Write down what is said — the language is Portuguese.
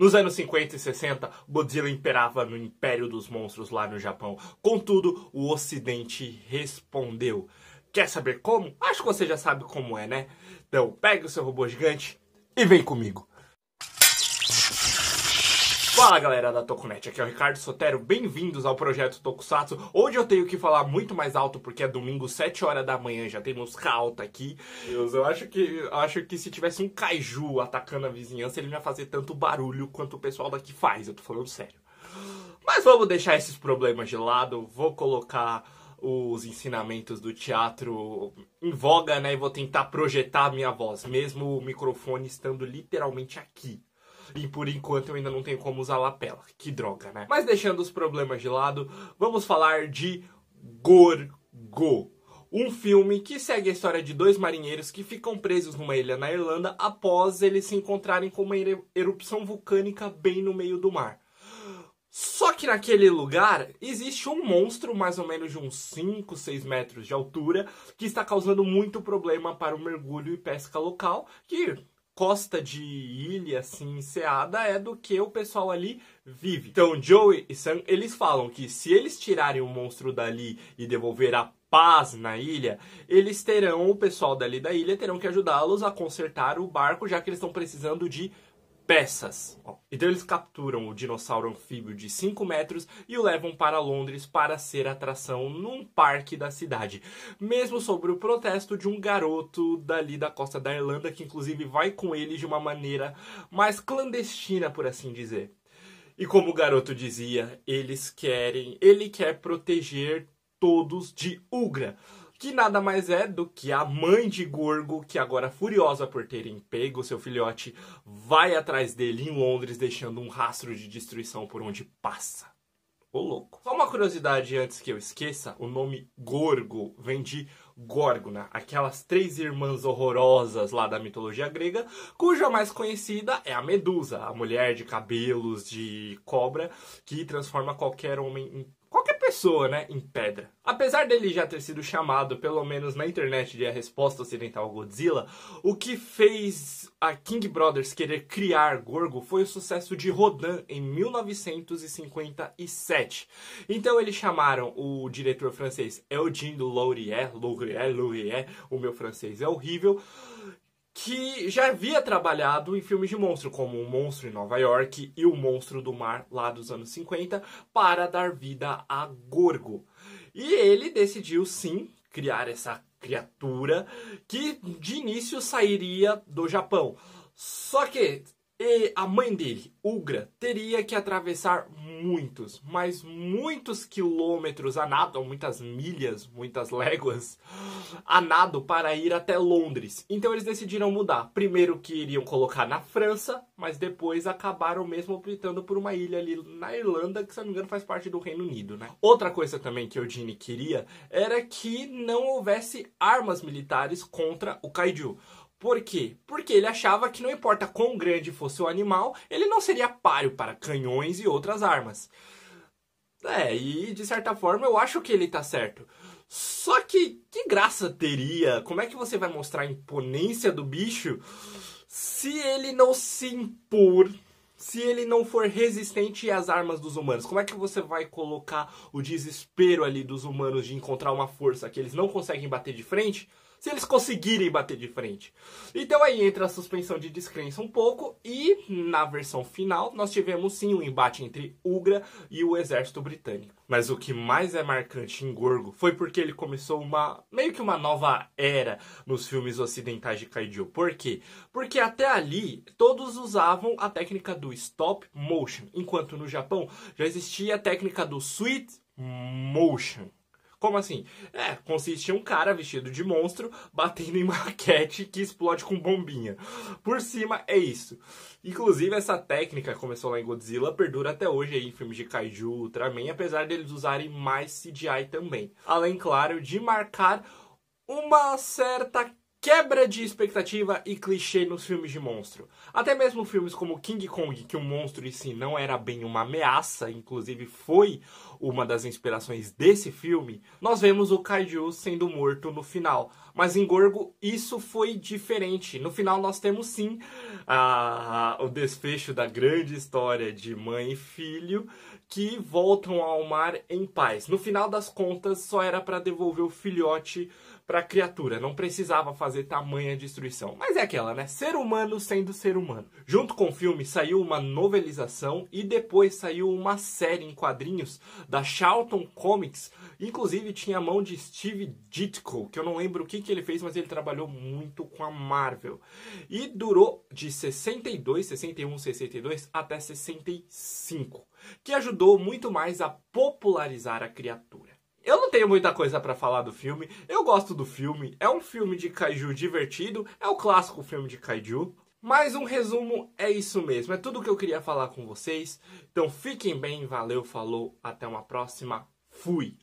Nos anos 50 e 60, Godzilla imperava no Império dos Monstros lá no Japão. Contudo, o Ocidente respondeu. Quer saber como? Acho que você já sabe como é, né? Então, pegue o seu robô gigante e vem comigo. Fala galera da Tokunet, aqui é o Ricardo Sotero, bem-vindos ao projeto Tokusatsu. Hoje eu tenho que falar muito mais alto porque é domingo, 7 horas da manhã, já tem música alta aqui. Deus, eu acho que acho que se tivesse um caju atacando a vizinhança, ele não ia fazer tanto barulho quanto o pessoal daqui faz, eu tô falando sério. Mas vamos deixar esses problemas de lado, vou colocar os ensinamentos do teatro em voga, né? E vou tentar projetar a minha voz, mesmo o microfone estando literalmente aqui e por enquanto eu ainda não tenho como usar lapela. Que droga, né? Mas deixando os problemas de lado, vamos falar de Gorgo. Um filme que segue a história de dois marinheiros que ficam presos numa ilha na Irlanda após eles se encontrarem com uma erupção vulcânica bem no meio do mar. Só que naquele lugar existe um monstro, mais ou menos de uns 5, 6 metros de altura, que está causando muito problema para o mergulho e pesca local, que costa de ilha, assim, enseada, é do que o pessoal ali vive. Então, Joey e Sam, eles falam que se eles tirarem o monstro dali e devolver a paz na ilha, eles terão, o pessoal dali da ilha terão que ajudá-los a consertar o barco, já que eles estão precisando de peças. Então eles capturam o dinossauro anfíbio de 5 metros e o levam para Londres para ser atração num parque da cidade. Mesmo sobre o protesto de um garoto dali da costa da Irlanda, que inclusive vai com ele de uma maneira mais clandestina, por assim dizer. E como o garoto dizia, eles querem, ele quer proteger todos de Ugra que nada mais é do que a mãe de Gorgo, que agora furiosa por terem pego seu filhote, vai atrás dele em Londres, deixando um rastro de destruição por onde passa. Ô louco. Só uma curiosidade antes que eu esqueça, o nome Gorgo vem de Górgona, aquelas três irmãs horrorosas lá da mitologia grega, cuja mais conhecida é a Medusa, a mulher de cabelos de cobra que transforma qualquer homem em pessoa, né, em pedra. Apesar dele já ter sido chamado, pelo menos na internet, de a resposta ocidental Godzilla, o que fez a King Brothers querer criar Gorgo foi o sucesso de Rodan em 1957. Então eles chamaram o diretor francês Eugene Laurier, Laurier, Laurier, o meu francês é horrível, que já havia trabalhado em filmes de monstro, como O Monstro em Nova York e O Monstro do Mar, lá dos anos 50, para dar vida a Gorgo. E ele decidiu sim criar essa criatura que de início sairia do Japão. Só que e a mãe dele, Ugra, teria que atravessar muitos, mas muitos quilômetros a nado, muitas milhas, muitas léguas a nado para ir até Londres. Então eles decidiram mudar. Primeiro que iriam colocar na França, mas depois acabaram mesmo optando por uma ilha ali na Irlanda, que se não me engano faz parte do Reino Unido, né? Outra coisa também que Eugene queria era que não houvesse armas militares contra o Kaiju. Por quê? Porque ele achava que não importa quão grande fosse o animal, ele não seria páreo para canhões e outras armas. É, e de certa forma eu acho que ele tá certo. Só que que graça teria? Como é que você vai mostrar a imponência do bicho se ele não se impor? Se ele não for resistente às armas dos humanos, como é que você vai colocar o desespero ali dos humanos de encontrar uma força que eles não conseguem bater de frente? se eles conseguirem bater de frente. Então aí entra a suspensão de descrença um pouco e na versão final nós tivemos sim um embate entre Ugra e o exército britânico. Mas o que mais é marcante em Gorgo foi porque ele começou uma meio que uma nova era nos filmes ocidentais de kaiju. Por quê? Porque até ali todos usavam a técnica do stop motion, enquanto no Japão já existia a técnica do sweet motion. Como assim? É, consiste em um cara vestido de monstro batendo em maquete que explode com bombinha. Por cima, é isso. Inclusive, essa técnica começou lá em Godzilla, perdura até hoje aí em filmes de Kaiju, Ultraman, apesar deles usarem mais CGI também. Além, claro, de marcar uma certa quebra de expectativa e clichê nos filmes de monstro. Até mesmo filmes como King Kong, que o um monstro em si não era bem uma ameaça, inclusive foi uma das inspirações desse filme, nós vemos o Kaiju sendo morto no final. Mas em Gorgo isso foi diferente. No final nós temos sim a, a, o desfecho da grande história de mãe e filho que voltam ao mar em paz. No final das contas só era para devolver o filhote para a criatura, não precisava fazer fazer tamanha destruição. Mas é aquela, né? Ser humano sendo ser humano. Junto com o filme saiu uma novelização e depois saiu uma série em quadrinhos da Charlton Comics. Inclusive tinha a mão de Steve Ditko, que eu não lembro o que, que ele fez, mas ele trabalhou muito com a Marvel. E durou de 62, 61, 62 até 65, que ajudou muito mais a popularizar a criatura não tenho muita coisa para falar do filme. Eu gosto do filme. É um filme de kaiju divertido. É o clássico filme de kaiju. Mas um resumo é isso mesmo. É tudo que eu queria falar com vocês. Então fiquem bem. Valeu, falou. Até uma próxima. Fui.